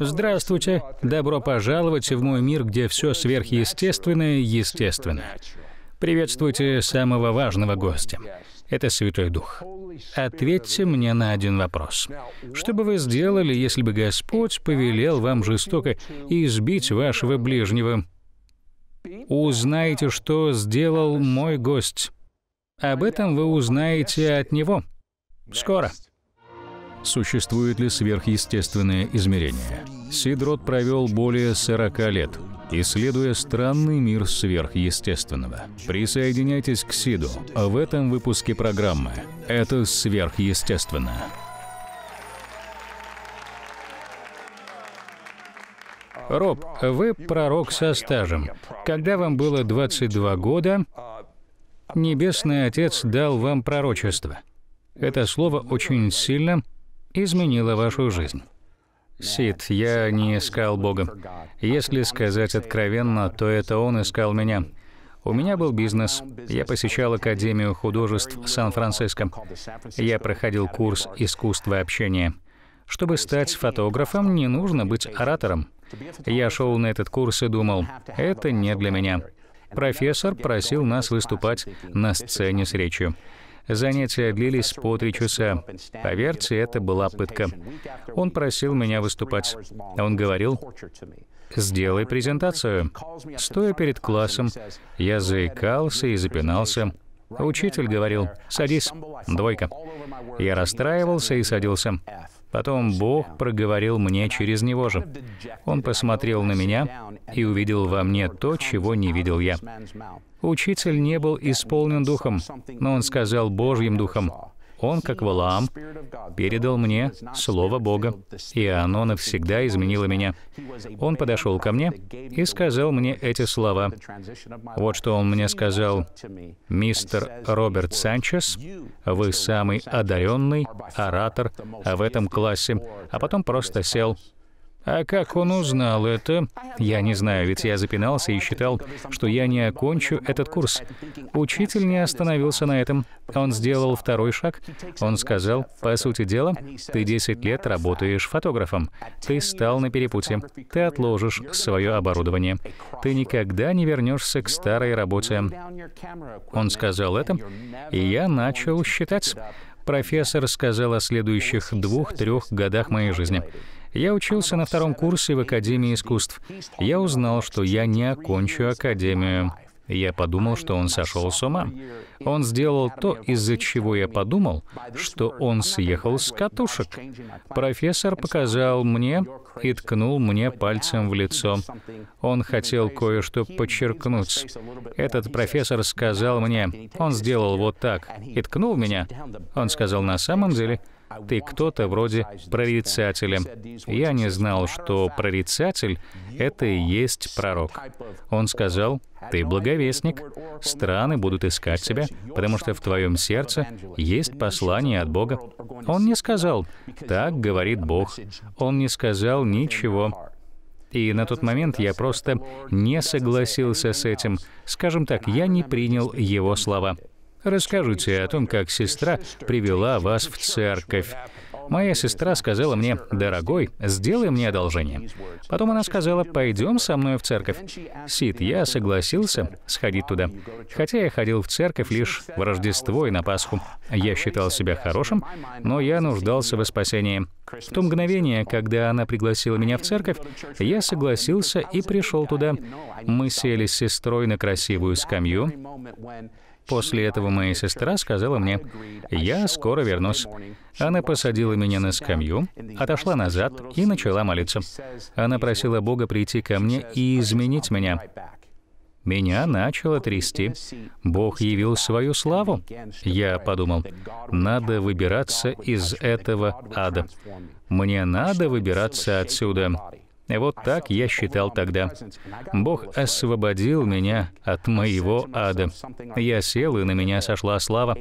Здравствуйте! Добро пожаловать в мой мир, где все сверхъестественное естественно. Приветствуйте самого важного гостя. Это Святой Дух. Ответьте мне на один вопрос. Что бы вы сделали, если бы Господь повелел вам жестоко избить вашего ближнего? Узнайте, что сделал мой гость. Об этом вы узнаете от него. Скоро существует ли сверхъестественное измерение. Сидрот провел более 40 лет, исследуя странный мир сверхъестественного. Присоединяйтесь к Сиду в этом выпуске программы «Это сверхъестественно». Роб, вы пророк со стажем. Когда вам было 22 года, Небесный Отец дал вам пророчество. Это слово очень сильно изменила вашу жизнь? Сид, я не искал Бога. Если сказать откровенно, то это Он искал меня. У меня был бизнес. Я посещал Академию художеств Сан-Франциско. Я проходил курс искусства общения. Чтобы стать фотографом, не нужно быть оратором. Я шел на этот курс и думал, это не для меня. Профессор просил нас выступать на сцене с речью. Занятия длились по три часа. Поверьте, это была пытка. Он просил меня выступать. Он говорил, «Сделай презентацию». Стоя перед классом, я заикался и запинался. Учитель говорил, «Садись, двойка». Я расстраивался и садился. Потом Бог проговорил мне через него же. Он посмотрел на меня и увидел во мне то, чего не видел я. Учитель не был исполнен духом, но он сказал Божьим духом. Он, как Валаам, передал мне Слово Бога, и оно навсегда изменило меня. Он подошел ко мне и сказал мне эти слова. Вот что он мне сказал. «Мистер Роберт Санчес, вы самый одаренный оратор в этом классе». А потом просто сел а как он узнал это? Я не знаю, ведь я запинался и считал, что я не окончу этот курс. Учитель не остановился на этом. Он сделал второй шаг. Он сказал, по сути дела, ты 10 лет работаешь фотографом. Ты стал на перепутье. Ты отложишь свое оборудование. Ты никогда не вернешься к старой работе. Он сказал это, и я начал считать. Профессор сказал о следующих двух-трех годах моей жизни. Я учился на втором курсе в Академии искусств. Я узнал, что я не окончу Академию. Я подумал, что он сошел с ума. Он сделал то, из-за чего я подумал, что он съехал с катушек. Профессор показал мне и ткнул мне пальцем в лицо. Он хотел кое-что подчеркнуть. Этот профессор сказал мне, он сделал вот так и ткнул меня. Он сказал, на самом деле, ты кто-то вроде прорицателя. Я не знал, что прорицатель — это и есть пророк. Он сказал, ты благовестник, страны будут искать тебя, потому что в твоем сердце есть послание от Бога. Он не сказал, так говорит Бог. Он не сказал ничего. И на тот момент я просто не согласился с этим. Скажем так, я не принял его слова. Расскажите о том, как сестра привела вас в церковь. Моя сестра сказала мне, «Дорогой, сделай мне одолжение». Потом она сказала, «Пойдем со мной в церковь». Сид, я согласился сходить туда. Хотя я ходил в церковь лишь в Рождество и на Пасху. Я считал себя хорошим, но я нуждался во спасении. В то мгновение, когда она пригласила меня в церковь, я согласился и пришел туда. Мы сели с сестрой на красивую скамью. После этого моя сестра сказала мне, «Я скоро вернусь». Она посадила меня на скамью, отошла назад и начала молиться. Она просила Бога прийти ко мне и изменить меня. Меня начало трясти. Бог явил свою славу. Я подумал, надо выбираться из этого ада. Мне надо выбираться отсюда. Вот так я считал тогда. Бог освободил меня от моего ада. Я сел, и на меня сошла слава.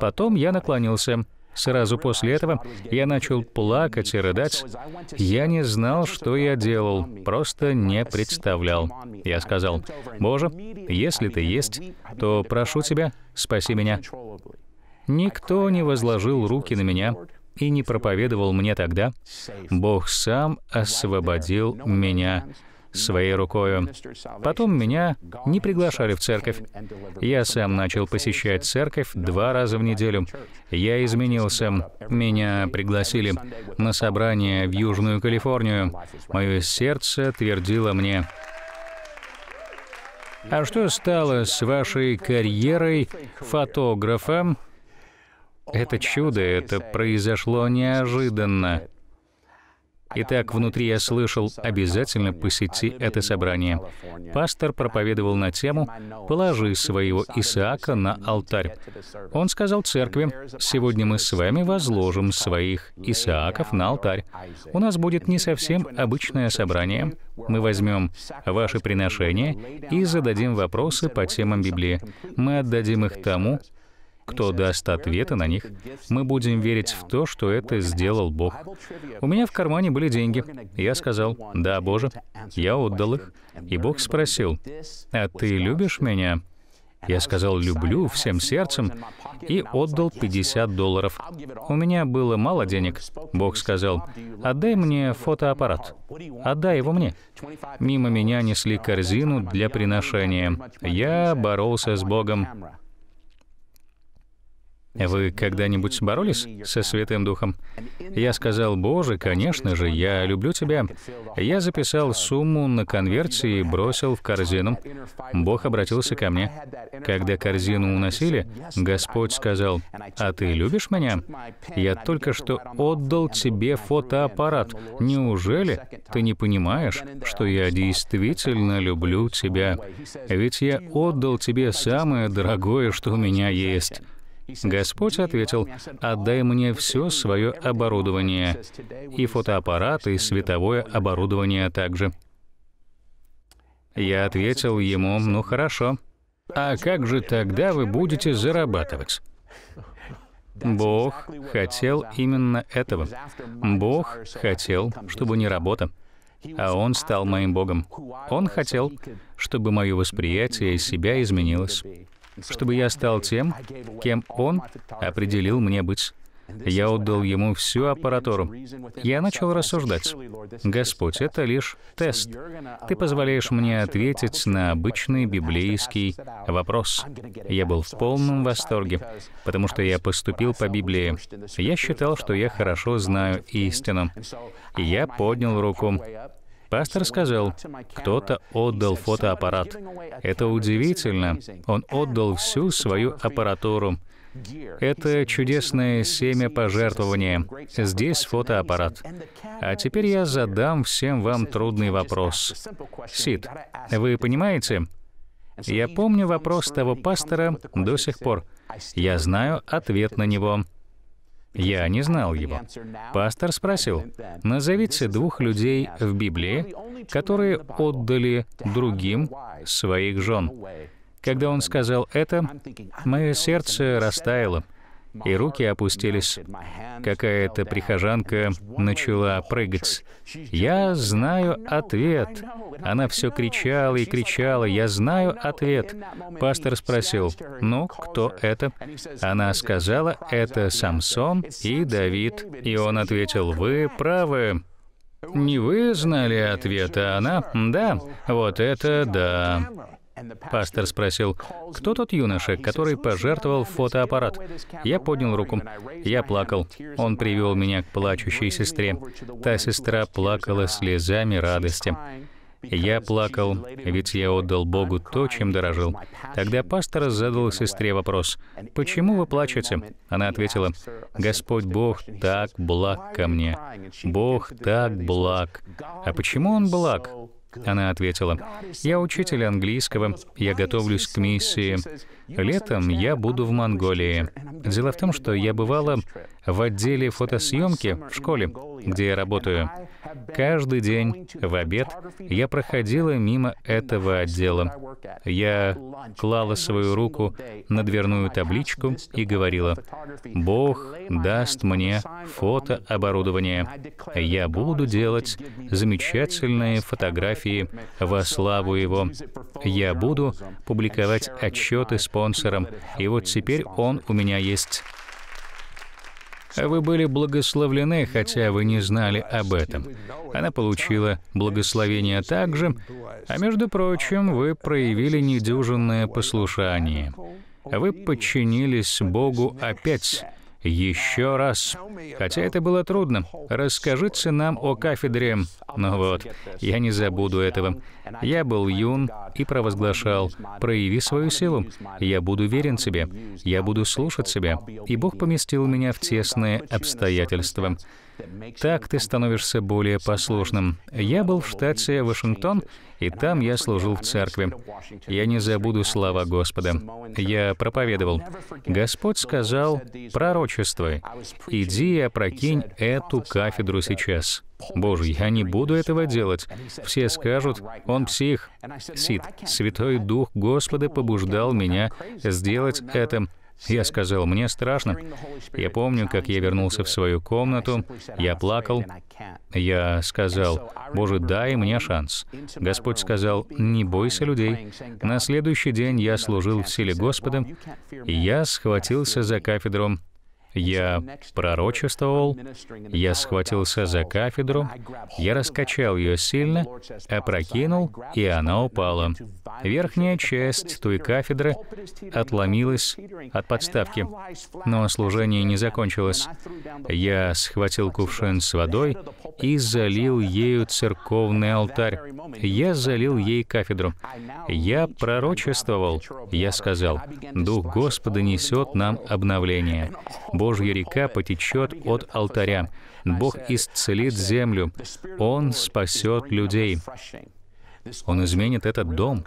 Потом я наклонился. Сразу после этого я начал плакать и рыдать. Я не знал, что я делал, просто не представлял. Я сказал, «Боже, если Ты есть, то прошу Тебя, спаси меня». Никто не возложил руки на меня, и не проповедовал мне тогда, Бог сам освободил меня своей рукою. Потом меня не приглашали в церковь. Я сам начал посещать церковь два раза в неделю. Я изменился. Меня пригласили на собрание в Южную Калифорнию. Мое сердце твердило мне, «А что стало с вашей карьерой фотографа?» Это чудо, это произошло неожиданно. Итак, внутри я слышал, обязательно посети это собрание. Пастор проповедовал на тему «Положи своего Исаака на алтарь». Он сказал церкви, «Сегодня мы с вами возложим своих Исааков на алтарь. У нас будет не совсем обычное собрание. Мы возьмем ваши приношения и зададим вопросы по темам Библии. Мы отдадим их тому, кто даст ответы на них, мы будем верить в то, что это сделал Бог. У меня в кармане были деньги. Я сказал, да, Боже, я отдал их. И Бог спросил, а ты любишь меня? Я сказал «люблю» всем сердцем и отдал 50 долларов. У меня было мало денег. Бог сказал «отдай мне фотоаппарат, отдай его мне». Мимо меня несли корзину для приношения. Я боролся с Богом. Вы когда-нибудь боролись со Святым Духом? Я сказал, Боже, конечно же, я люблю Тебя. Я записал сумму на конверте и бросил в корзину. Бог обратился ко мне. Когда корзину уносили, Господь сказал, «А ты любишь меня? Я только что отдал тебе фотоаппарат. Неужели ты не понимаешь, что я действительно люблю тебя? Ведь я отдал тебе самое дорогое, что у меня есть». Господь ответил, «Отдай мне все свое оборудование, и фотоаппарат, и световое оборудование также». Я ответил ему, «Ну хорошо, а как же тогда вы будете зарабатывать?» Бог хотел именно этого. Бог хотел, чтобы не работа, а Он стал моим Богом. Он хотел, чтобы мое восприятие себя изменилось чтобы я стал тем, кем Он определил мне быть. Я отдал ему всю аппаратуру. Я начал рассуждать. Господь, это лишь тест. Ты позволяешь мне ответить на обычный библейский вопрос. Я был в полном восторге, потому что я поступил по Библии. Я считал, что я хорошо знаю истину. Я поднял руку. Пастор сказал, кто-то отдал фотоаппарат. Это удивительно. Он отдал всю свою аппаратуру. Это чудесное семя пожертвования. Здесь фотоаппарат. А теперь я задам всем вам трудный вопрос. Сид, вы понимаете? Я помню вопрос того пастора до сих пор. Я знаю ответ на него. Я не знал его. Пастор спросил, назовите двух людей в Библии, которые отдали другим своих жен. Когда он сказал это, мое сердце растаяло и руки опустились. Какая-то прихожанка начала прыгать. «Я знаю ответ!» Она все кричала и кричала. «Я знаю ответ!» Пастор спросил, «Ну, кто это?» Она сказала, «Это Самсон и Давид». И он ответил, «Вы правы». Не вы знали ответа, а она? Да, вот это да. Пастор спросил, кто тот юноша, который пожертвовал фотоаппарат? Я поднял руку. Я плакал. Он привел меня к плачущей сестре. Та сестра плакала слезами радости. Я плакал, ведь я отдал Богу то, чем дорожил. Тогда пастор задал сестре вопрос, «Почему вы плачете?» Она ответила, «Господь Бог так благ ко мне. Бог так благ. А почему Он благ? Она ответила, «Я учитель английского, я готовлюсь к миссии. Летом я буду в Монголии». Дело в том, что я бывала в отделе фотосъемки в школе, где я работаю. Каждый день в обед я проходила мимо этого отдела. Я клала свою руку на дверную табличку и говорила, «Бог даст мне фотооборудование. Я буду делать замечательные фотографии фотографии во славу его. Я буду публиковать отчеты спонсорам, и вот теперь он у меня есть. Вы были благословлены, хотя вы не знали об этом. Она получила благословение также, а между прочим, вы проявили недюжинное послушание. Вы подчинились Богу опять, еще раз. Хотя это было трудно. Расскажите нам о кафедре. Ну вот, я не забуду этого. Я был юн и провозглашал, прояви свою силу. Я буду верен себе. Я буду слушать себя. И Бог поместил меня в тесные обстоятельства. Так ты становишься более послушным. Я был в штате Вашингтон, и там я служил в церкви. Я не забуду слова Господа. Я проповедовал. Господь сказал, пророчествуй, иди и опрокинь эту кафедру сейчас. Боже, я не буду этого делать. Все скажут, он псих. Сид, Святой Дух Господа побуждал меня сделать это. Я сказал, мне страшно. Я помню, как я вернулся в свою комнату, я плакал. Я сказал, Боже, дай мне шанс. Господь сказал, не бойся людей. На следующий день я служил в силе Господа, и я схватился за кафедру я пророчествовал, я схватился за кафедру, я раскачал ее сильно, опрокинул, и она упала. Верхняя часть той кафедры отломилась от подставки, но служение не закончилось. Я схватил кувшин с водой и залил ею церковный алтарь. Я залил ей кафедру. Я пророчествовал, я сказал, «Дух Господа несет нам обновление». Божья река потечет от алтаря. Бог исцелит землю. Он спасет людей. Он изменит этот дом.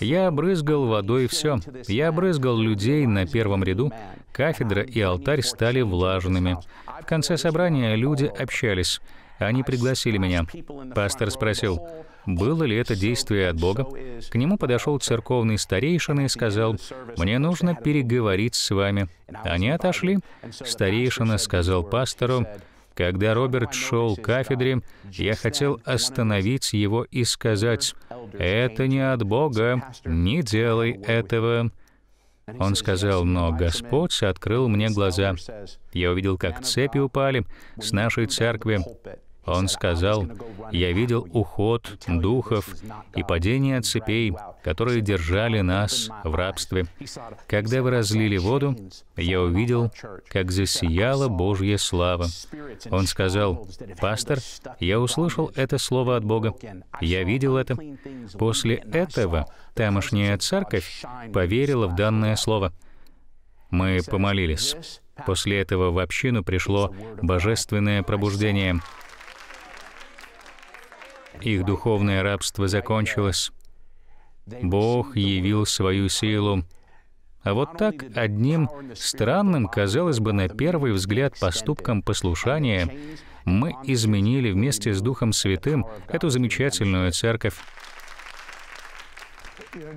Я обрызгал водой все. Я обрызгал людей на первом ряду. Кафедра и алтарь стали влажными. В конце собрания люди общались. Они пригласили меня. Пастор спросил, было ли это действие от Бога. К нему подошел церковный старейшина и сказал, «Мне нужно переговорить с вами». Они отошли. Старейшина сказал пастору, когда Роберт шел к кафедре, я хотел остановить его и сказать, «Это не от Бога, не делай этого». Он сказал, «Но Господь открыл мне глаза. Я увидел, как цепи упали с нашей церкви. Он сказал, «Я видел уход духов и падение цепей, которые держали нас в рабстве. Когда вы разлили воду, я увидел, как засияла Божья слава». Он сказал, «Пастор, я услышал это слово от Бога. Я видел это. После этого тамошняя церковь поверила в данное слово. Мы помолились. После этого в общину пришло божественное пробуждение — их духовное рабство закончилось. Бог явил свою силу. А вот так одним странным, казалось бы, на первый взгляд поступком послушания мы изменили вместе с Духом Святым эту замечательную церковь.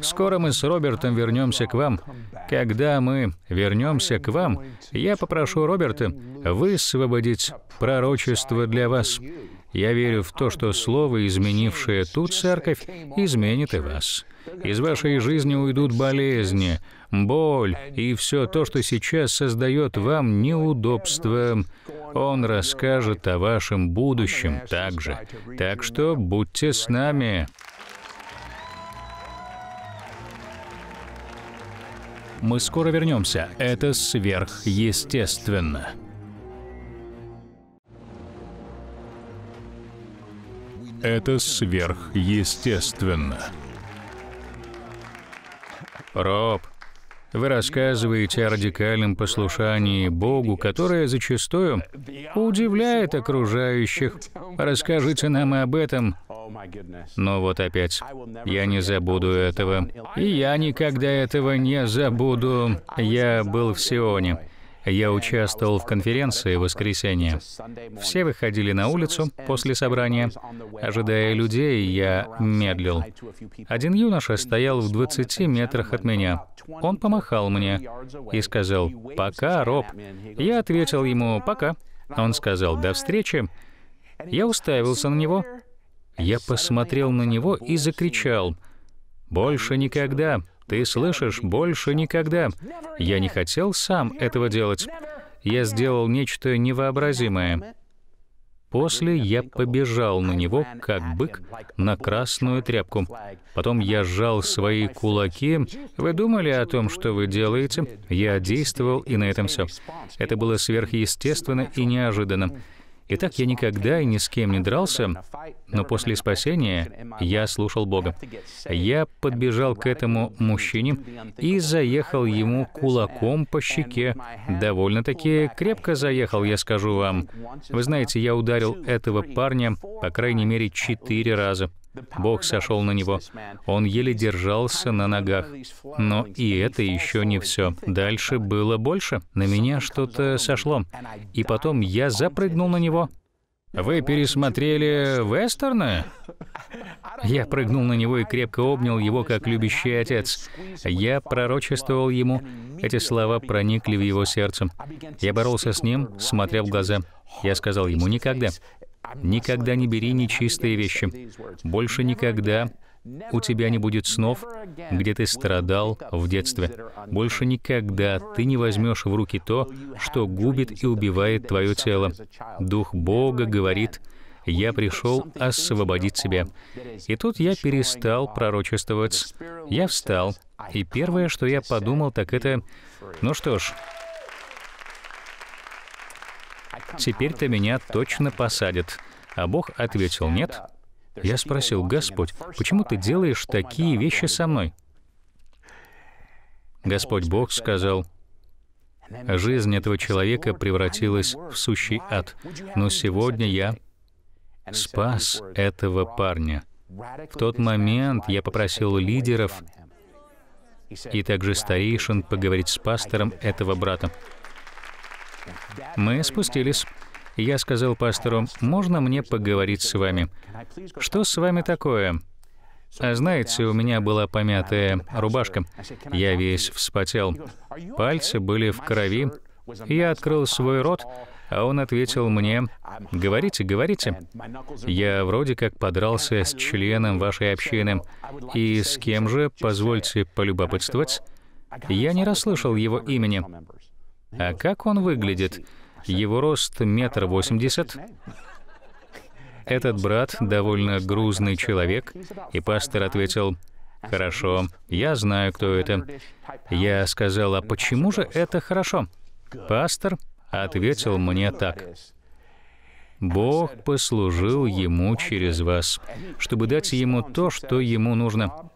Скоро мы с Робертом вернемся к вам. Когда мы вернемся к вам, я попрошу Роберта высвободить пророчество для вас. Я верю в то, что слово, изменившее ту церковь, изменит и вас. Из вашей жизни уйдут болезни, боль и все то, что сейчас создает вам неудобства. Он расскажет о вашем будущем также. Так что будьте с нами. Мы скоро вернемся. Это сверхъестественно. это сверхъестественно. Роб, вы рассказываете о радикальном послушании Богу, которое зачастую удивляет окружающих. Расскажите нам об этом. Но вот опять, я не забуду этого. И я никогда этого не забуду. Я был в Сионе. Я участвовал в конференции в воскресенье. Все выходили на улицу после собрания. Ожидая людей, я медлил. Один юноша стоял в 20 метрах от меня. Он помахал мне и сказал «Пока, Роб». Я ответил ему «Пока». Он сказал «До встречи». Я уставился на него. Я посмотрел на него и закричал «Больше никогда!» Ты слышишь, больше никогда. Я не хотел сам этого делать. Я сделал нечто невообразимое. После я побежал на него, как бык, на красную тряпку. Потом я сжал свои кулаки. Вы думали о том, что вы делаете? Я действовал, и на этом все. Это было сверхъестественно и неожиданно. Итак, я никогда и ни с кем не дрался, но после спасения я слушал Бога. Я подбежал к этому мужчине и заехал ему кулаком по щеке. Довольно-таки крепко заехал, я скажу вам. Вы знаете, я ударил этого парня по крайней мере четыре раза. Бог сошел на него. Он еле держался на ногах. Но и это еще не все. Дальше было больше. На меня что-то сошло. И потом я запрыгнул на него. «Вы пересмотрели вестерны?» Я прыгнул на него и крепко обнял его, как любящий отец. Я пророчествовал ему. Эти слова проникли в его сердце. Я боролся с ним, смотря в глаза. Я сказал ему, «Никогда, Никогда не бери нечистые вещи. Больше никогда у тебя не будет снов, где ты страдал в детстве. Больше никогда ты не возьмешь в руки то, что губит и убивает твое тело. Дух Бога говорит, «Я пришел освободить тебя». И тут я перестал пророчествовать. Я встал, и первое, что я подумал, так это, «Ну что ж, теперь то меня точно посадят». А Бог ответил, «Нет». Я спросил, «Господь, почему ты делаешь такие вещи со мной?» Господь Бог сказал, «Жизнь этого человека превратилась в сущий ад, но сегодня я спас этого парня». В тот момент я попросил лидеров и также старейшин поговорить с пастором этого брата. Мы спустились. Я сказал пастору, «Можно мне поговорить с вами?» «Что с вами такое?» А знаете, у меня была помятая рубашка. Я весь вспотел. Пальцы были в крови. Я открыл свой рот, а он ответил мне, «Говорите, говорите». Я вроде как подрался с членом вашей общины. И с кем же, позвольте полюбопытствовать? Я не расслышал его имени. А как он выглядит? Его рост метр восемьдесят. Этот брат довольно грузный человек, и пастор ответил, «Хорошо, я знаю, кто это». Я сказал, «А почему же это хорошо?» Пастор ответил мне так. Бог послужил ему через вас, чтобы дать ему то, что ему нужно.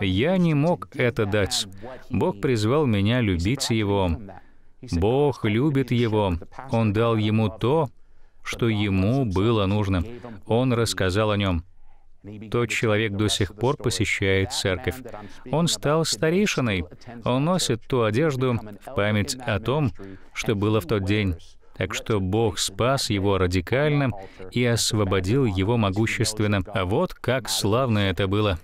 Я не мог это дать. Бог призвал меня любить его. Бог любит его. Он дал ему то, что ему было нужно. Он рассказал о нем. Тот человек до сих пор посещает церковь. Он стал старейшиной. Он носит ту одежду в память о том, что было в тот день. Так что Бог спас его радикально и освободил его могущественно. А вот как славно это было.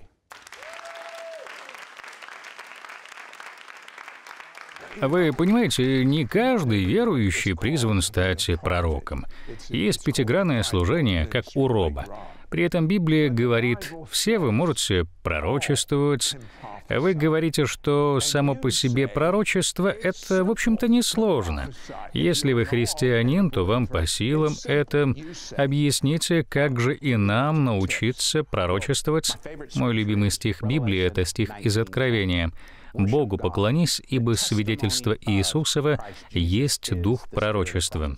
Вы понимаете, не каждый верующий призван стать пророком. Есть пятигранное служение, как у роба. При этом Библия говорит, все вы можете пророчествовать, вы говорите, что само по себе пророчество — это, в общем-то, несложно. Если вы христианин, то вам по силам это. Объясните, как же и нам научиться пророчествовать? Мой любимый стих Библии — это стих из Откровения. «Богу поклонись, ибо свидетельство Иисусова есть дух пророчества».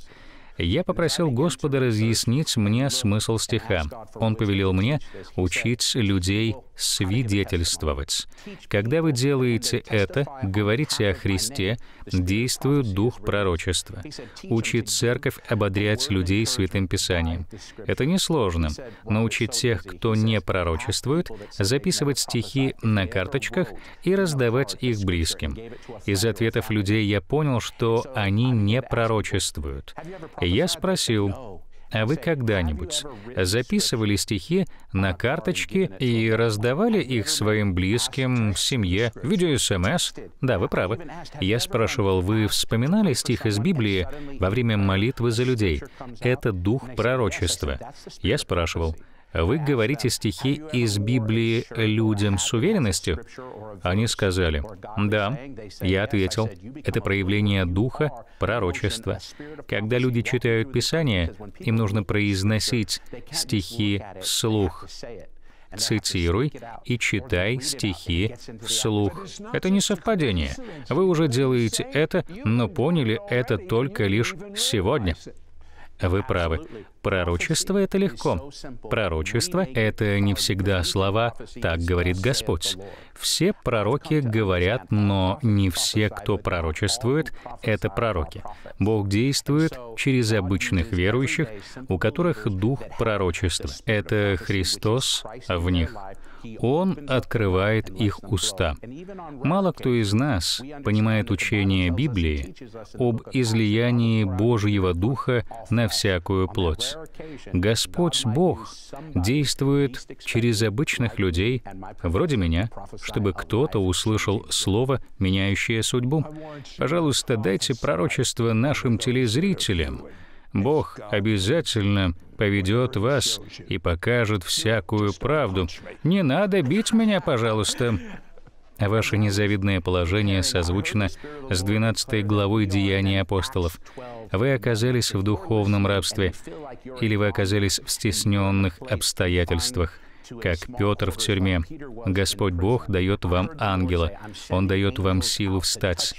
Я попросил Господа разъяснить мне смысл стиха. Он повелел мне учить людей свидетельствовать. Когда вы делаете это, говорите о Христе, действует дух пророчества. Учит церковь ободрять людей Святым Писанием. Это несложно. Научить тех, кто не пророчествует, записывать стихи на карточках и раздавать их близким. Из ответов людей я понял, что они не пророчествуют я спросил, а вы когда-нибудь записывали стихи на карточки и раздавали их своим близким, семье, видео-СМС? Да, вы правы. Я спрашивал, вы вспоминали стих из Библии во время молитвы за людей? Это дух пророчества. Я спрашивал, вы говорите стихи из Библии людям с уверенностью? Они сказали, да. Я ответил, это проявление духа, пророчества. Когда люди читают Писание, им нужно произносить стихи вслух цитируй и читай стихи вслух. Это не совпадение. Вы уже делаете это, но поняли это только лишь сегодня. Вы правы. Пророчество — это легко. Пророчество — это не всегда слова «так говорит Господь». Все пророки говорят, но не все, кто пророчествует, — это пророки. Бог действует через обычных верующих, у которых дух пророчества. Это Христос в них. Он открывает их уста. Мало кто из нас понимает учение Библии об излиянии Божьего Духа на всякую плоть. Господь Бог действует через обычных людей, вроде меня, чтобы кто-то услышал слово, меняющее судьбу. Пожалуйста, дайте пророчество нашим телезрителям. Бог обязательно поведет вас и покажет всякую правду. Не надо бить меня, пожалуйста. Ваше незавидное положение созвучно с 12 главой Деяний апостолов. Вы оказались в духовном рабстве, или вы оказались в стесненных обстоятельствах как Петр в тюрьме. Господь Бог дает вам ангела, Он дает вам силу встать.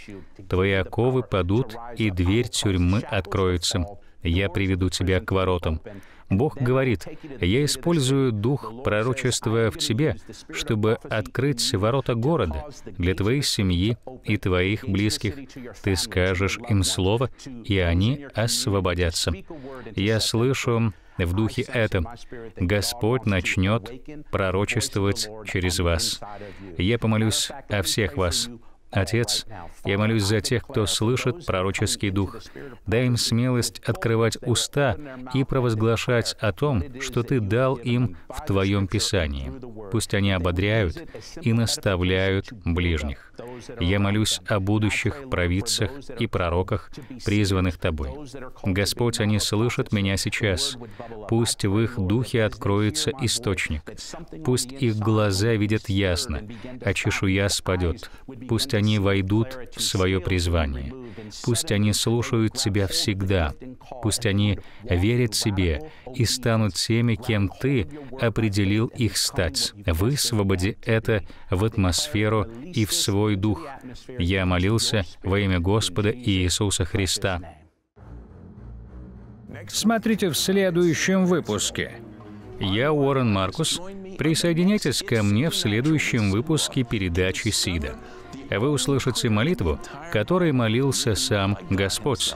Твои оковы падут, и дверь тюрьмы откроется я приведу тебя к воротам». Бог говорит, «Я использую дух пророчествуя в тебе, чтобы открыть ворота города для твоей семьи и твоих близких. Ты скажешь им слово, и они освободятся». Я слышу в духе это. Господь начнет пророчествовать через вас. Я помолюсь о всех вас. Отец, я молюсь за тех, кто слышит пророческий дух. Дай им смелость открывать уста и провозглашать о том, что Ты дал им в Твоем Писании. Пусть они ободряют и наставляют ближних. Я молюсь о будущих провидцах и пророках, призванных Тобой. Господь, они слышат меня сейчас. Пусть в их духе откроется источник. Пусть их глаза видят ясно, а чешуя спадет. Пусть они войдут в свое призвание. Пусть они слушают Тебя всегда. Пусть они верят себе и станут теми, кем Ты определил их стать. Высвободи это в атмосферу и в свой дух. Я молился во имя Господа Иисуса Христа. Смотрите в следующем выпуске. Я Уоррен Маркус. Присоединяйтесь ко мне в следующем выпуске передачи «Сида». Вы услышите молитву, которой молился сам Господь.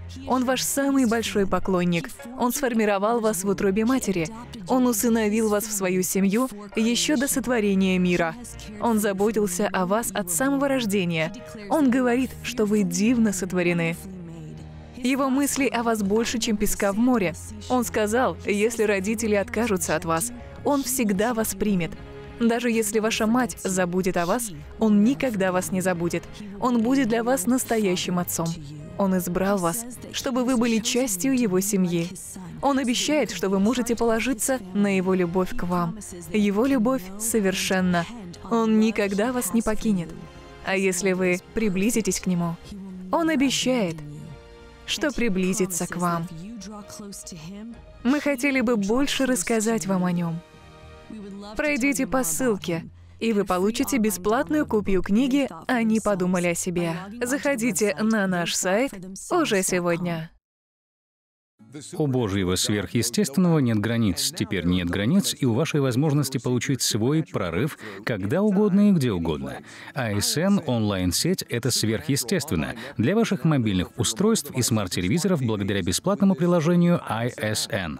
Он ваш самый большой поклонник. Он сформировал вас в утробе матери. Он усыновил вас в свою семью еще до сотворения мира. Он заботился о вас от самого рождения. Он говорит, что вы дивно сотворены. Его мысли о вас больше, чем песка в море. Он сказал, если родители откажутся от вас, он всегда вас примет. Даже если ваша мать забудет о вас, он никогда вас не забудет. Он будет для вас настоящим отцом. Он избрал вас, чтобы вы были частью Его семьи. Он обещает, что вы можете положиться на Его любовь к вам. Его любовь совершенна. Он никогда вас не покинет. А если вы приблизитесь к Нему, Он обещает, что приблизится к вам. Мы хотели бы больше рассказать вам о Нем. Пройдите по ссылке – и вы получите бесплатную копию книги «Они подумали о себе». Заходите на наш сайт уже сегодня. У Божьего сверхъестественного нет границ, теперь нет границ и у вашей возможности получить свой прорыв когда угодно и где угодно. ISN а онлайн-сеть — это сверхъестественно для ваших мобильных устройств и смарт-телевизоров благодаря бесплатному приложению ISN.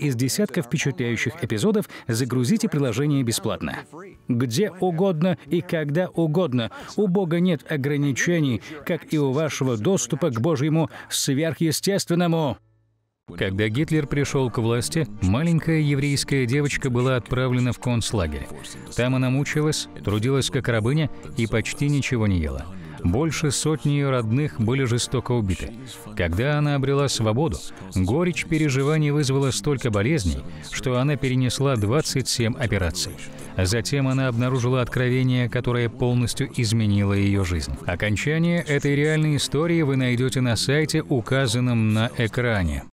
из десятков впечатляющих эпизодов загрузите приложение бесплатно. Где угодно и когда угодно. У Бога нет ограничений, как и у вашего доступа к Божьему сверхъестественному. Когда Гитлер пришел к власти, маленькая еврейская девочка была отправлена в концлагерь. Там она мучилась, трудилась как рабыня и почти ничего не ела. Больше сотни ее родных были жестоко убиты. Когда она обрела свободу, горечь переживаний вызвала столько болезней, что она перенесла 27 операций. Затем она обнаружила откровение, которое полностью изменило ее жизнь. Окончание этой реальной истории вы найдете на сайте, указанном на экране.